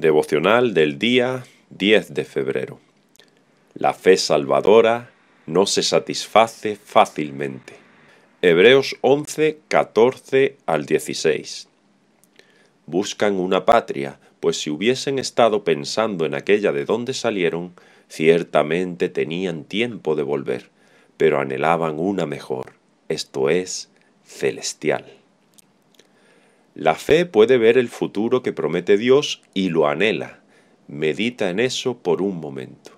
Devocional del día 10 de febrero. La fe salvadora no se satisface fácilmente. Hebreos 11, 14 al 16. Buscan una patria, pues si hubiesen estado pensando en aquella de donde salieron, ciertamente tenían tiempo de volver, pero anhelaban una mejor, esto es, celestial. La fe puede ver el futuro que promete Dios y lo anhela. Medita en eso por un momento.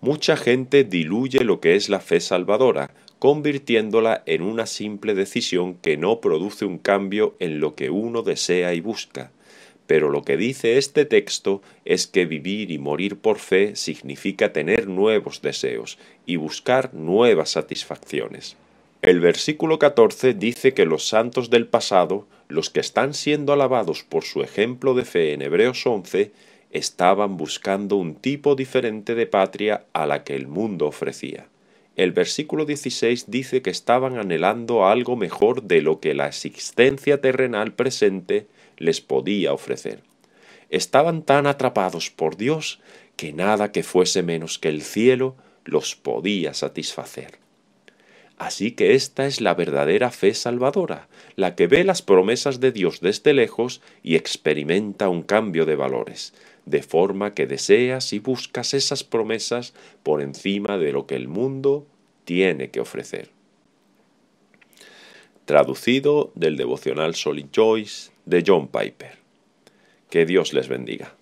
Mucha gente diluye lo que es la fe salvadora, convirtiéndola en una simple decisión que no produce un cambio en lo que uno desea y busca. Pero lo que dice este texto es que vivir y morir por fe significa tener nuevos deseos y buscar nuevas satisfacciones. El versículo 14 dice que los santos del pasado, los que están siendo alabados por su ejemplo de fe en Hebreos 11, estaban buscando un tipo diferente de patria a la que el mundo ofrecía. El versículo 16 dice que estaban anhelando algo mejor de lo que la existencia terrenal presente les podía ofrecer. Estaban tan atrapados por Dios que nada que fuese menos que el cielo los podía satisfacer. Así que esta es la verdadera fe salvadora, la que ve las promesas de Dios desde lejos y experimenta un cambio de valores, de forma que deseas y buscas esas promesas por encima de lo que el mundo tiene que ofrecer. Traducido del devocional Solid Joyce de John Piper. Que Dios les bendiga.